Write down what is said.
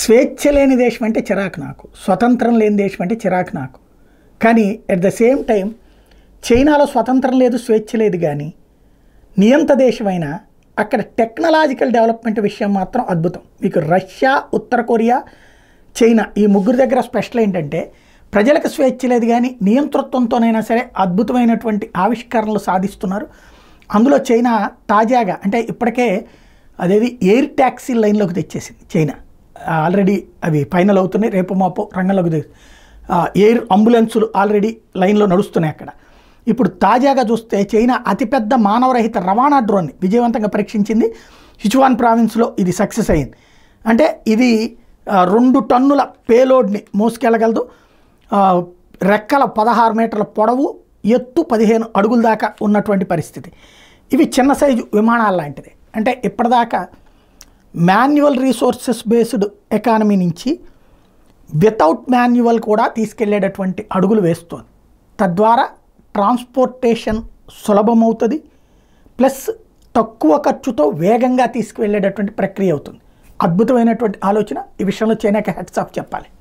స్వేచ్ఛ లేని దేశం అంటే చిరాకు నాకు స్వతంత్రం లేని దేశం అంటే చిరాకు నాకు కానీ ఎట్ ద సేమ్ టైం చైనాలో స్వతంత్రం లేదు స్వేచ్ఛ లేదు కానీ నియంత దేశమైన అక్కడ టెక్నాలజికల్ డెవలప్మెంట్ విషయం మాత్రం అద్భుతం మీకు రష్యా ఉత్తర కొరియా చైనా ఈ ముగ్గురు దగ్గర స్పెషల్ ఏంటంటే ప్రజలకు స్వేచ్ఛ లేదు కానీ నియంతృత్వంతోనైనా సరే అద్భుతమైనటువంటి ఆవిష్కరణలు సాధిస్తున్నారు అందులో చైనా తాజాగా అంటే ఇప్పటికే అదేది ఎయిర్ ట్యాక్సీ లైన్లోకి తెచ్చేసింది చైనా ఆల్రెడీ అవి ఫైనల్ అవుతున్నాయి రేపు మాపో రంగంలోకి దిగు ఎయిర్ అంబులెన్సులు ఆల్రెడీ లైన్లో నడుస్తున్నాయి అక్కడ ఇప్పుడు తాజాగా చూస్తే చైనా అతిపెద్ద మానవరహిత రవాణా డ్రోన్ని విజయవంతంగా పరీక్షించింది సిచువాన్ ప్రావిన్స్లో ఇది సక్సెస్ అయింది అంటే ఇది రెండు టన్నుల పేలోడ్ని మోసుకెళ్ళగలదు రెక్కల పదహారు మీటర్ల పొడవు ఎత్తు పదిహేను అడుగుల దాకా ఉన్నటువంటి పరిస్థితి ఇవి చిన్న సైజు విమానాలు లాంటిది అంటే ఇప్పటిదాకా మాన్యువల్ రీసోర్సెస్ బేస్డ్ ఎకానమీ నుంచి వితౌట్ మాన్యువల్ కూడా తీసుకెళ్లేటటువంటి అడుగులు వేస్తోంది తద్వారా ట్రాన్స్పోర్టేషన్ సులభమవుతుంది ప్లస్ తక్కువ ఖర్చుతో వేగంగా తీసుకువెళ్ళేటటువంటి ప్రక్రియ అవుతుంది అద్భుతమైనటువంటి ఆలోచన ఈ విషయంలో చైనాకి హెడ్స్ ఆఫ్ చెప్పాలి